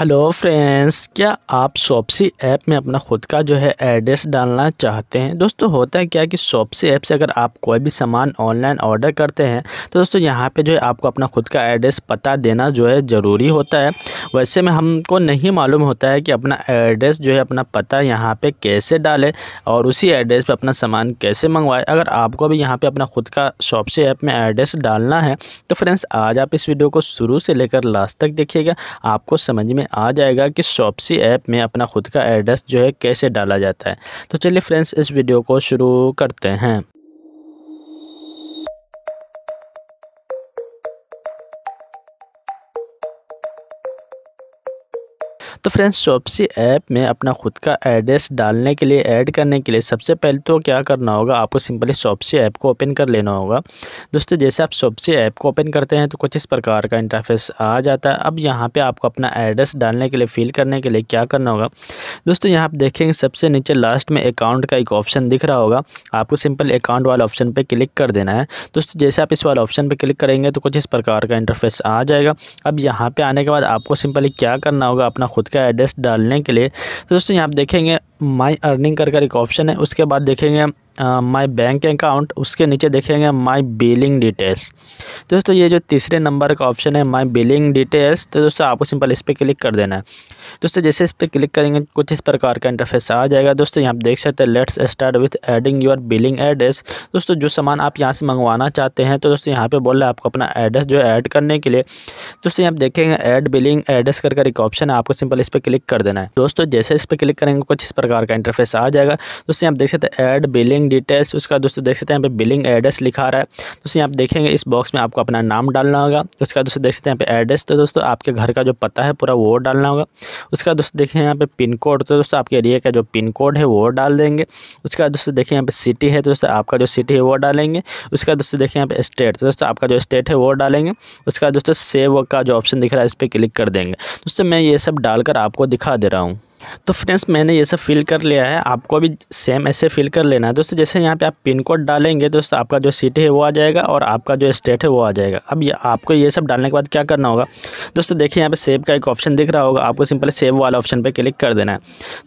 hello friends क्या आप सॉप्सी app में अपना खुद का जो है एड्रेस डालना चाहते हैं दोस्तों होता है क्या कि सॉप्सी ऐप से अगर आप कोई भी सामान ऑनलाइन ऑर्डर करते हैं तो दोस्तों यहाँ पे जो है आपको अपना खुद का एड्रेस पता देना जो है ज़रूरी होता है वैसे में हमको नहीं मालूम होता है कि अपना एड्रेस जो है अपना पता यहाँ पर कैसे डालें और उसी एड्रेस पर अपना सामान कैसे मंगवाए अगर आपको भी यहाँ पर अपना खुद का सॉप्सी ऐप में एड्रेस डालना है तो फ्रेंड्स आज आप इस वीडियो को शुरू से लेकर लास्ट तक देखिएगा आपको समझ में आ जाएगा कि शॉपसी ऐप में अपना खुद का एड्रेस जो है कैसे डाला जाता है तो चलिए फ्रेंड्स इस वीडियो को शुरू करते हैं तो फ्रेंड्स शॉपसी ऐप में अपना खुद का एड्रेस डालने के लिए ऐड करने के लिए सबसे पहले तो क्या करना होगा आपको सिंपली शॉपसी ऐप को ओपन कर लेना होगा दोस्तों जैसे आप शॉपसी ऐप को ओपन करते हैं तो कुछ इस प्रकार का इंटरफेस आ जाता है अब यहाँ पर आपको अपना एड्रेस डालने के लिए फिल करने के लिए क्या करना होगा दोस्तों यहाँ आप देखेंगे सबसे नीचे लास्ट में अकाउंट का एक ऑप्शन दिख रहा होगा आपको सिंपल अकाउंट वाला ऑप्शन पर क्लिक कर देना है दोस्तों जैसे आप इस वाले ऑप्शन पर क्लिक करेंगे तो कुछ इस प्रकार का इंटरफेस आ जाएगा अब यहाँ पर आने के बाद आपको सिंपली क्या करना होगा अपना खुद का एड्रेस डालने के लिए तो दोस्तों यहाँ आप देखेंगे माई अर्निंग कर कर एक ऑप्शन है उसके बाद देखेंगे माय बैंक अकाउंट उसके नीचे देखेंगे माय बिलिंग डिटेल्स दोस्तों ये जो तीसरे नंबर का ऑप्शन है माय बिलिंग डिटेल्स तो दोस्तों आपको सिंपल इस पर क्लिक कर देना है दोस्तों जैसे इस पर क्लिक करेंगे कुछ इस प्रकार का इंटरफेस आ जाएगा दोस्तों यहाँ देख सकते हैं let's start with adding your billing address दोस्तों जो सामान आप यहाँ से मंगवाना चाहते हैं तो दोस्तों यहाँ पे बोल रहे आपको अपना एड्रेस जो है ऐड करने के लिए दोस्तों यहाँ देखेंगे एड बिलिंग एड्रेस कर एक ऑप्शन है आपको सिंपल इस पर क्लिक कर देना है दोस्तों जैसे इस पर क्लिक करेंगे कुछ इस प्रकार का इंटरफेस आ जाएगा दोस्तों आप देख सकते हैं ऐड बिलिंग डिटेल्स उसका दोस्तों देख सकते हैं यहाँ पे बिलिंग एड्रेस लिखा रहा है दोस्तों आप देखेंगे इस बॉक्स में आपको अपना नाम डालना होगा उसका दोस्तों देख सकते हैं यहाँ पे एड्रेस तो दोस्तों आपके घर का जो पता है पूरा वो डालना होगा उसके बाद दोस्तों देखें यहाँ पे पिन कोड तो दोस्तों आपके एरिया का जो पिन कोड है वो डाल देंगे उसके बाद दोस्तों देखें यहाँ पे सिटी है तो दोस्तों आपका जो सिटी है वो डालेंगे उसके बाद दोस्तों देखें यहाँ पे स्टेट तो दोस्तों आपका जो स्टेट है वो डालेंगे उसके बाद दोस्तों सेव का जो ऑप्शन दिख रहा है इस पर क्लिक कर देंगे दोस्तों मैं ये सब डालकर आपको दिखा दे रहा हूँ तो फ्रेंड्स मैंने ये सब फिल कर लिया है आपको भी सेम ऐसे फिल कर लेना है दोस्तों जैसे यहाँ पे आप पिन कोड डालेंगे दोस्तों आपका जो सिटी है वो आ जाएगा और आपका जो स्टेट है वो आ जाएगा अब ये आपको ये सब डालने के बाद क्या करना होगा दोस्तों देखिए यहाँ पे सेव का एक ऑप्शन दिख रहा होगा आपको सिंपल सेव वाला ऑप्शन पर क्लिक कर देना है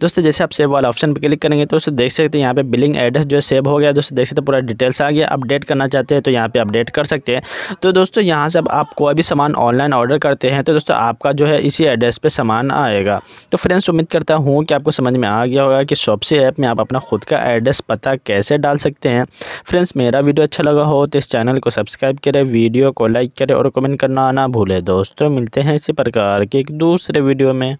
दोस्तों जैसे आप सेव वाला ऑप्शन पर क्लिक करेंगे तो दोस्तों देख सकते हैं यहाँ पे बिलिंग एड्रेस जो है सेव हो गया दोस्तों देख सकते पूरा डिटेल्स आ गया अपडेट करना चाहते हैं तो यहाँ पर अपडेट कर सकते हैं तो दोस्तों यहाँ से आप कोई भी सामान ऑनलाइन ऑर्डर करते हैं तो दोस्तों आपका जो है इसी एड्रेस पर सामान आएगा तो फ्रेंड्स उम्मीद कर करता हूँ कि आपको समझ में आ गया होगा कि शॉपसी ऐप में आप अपना खुद का एड्रेस पता कैसे डाल सकते हैं फ्रेंड्स मेरा वीडियो अच्छा लगा हो तो इस चैनल को सब्सक्राइब करें वीडियो को लाइक करें और कमेंट करना ना भूलें दोस्तों मिलते हैं इसी प्रकार के एक दूसरे वीडियो में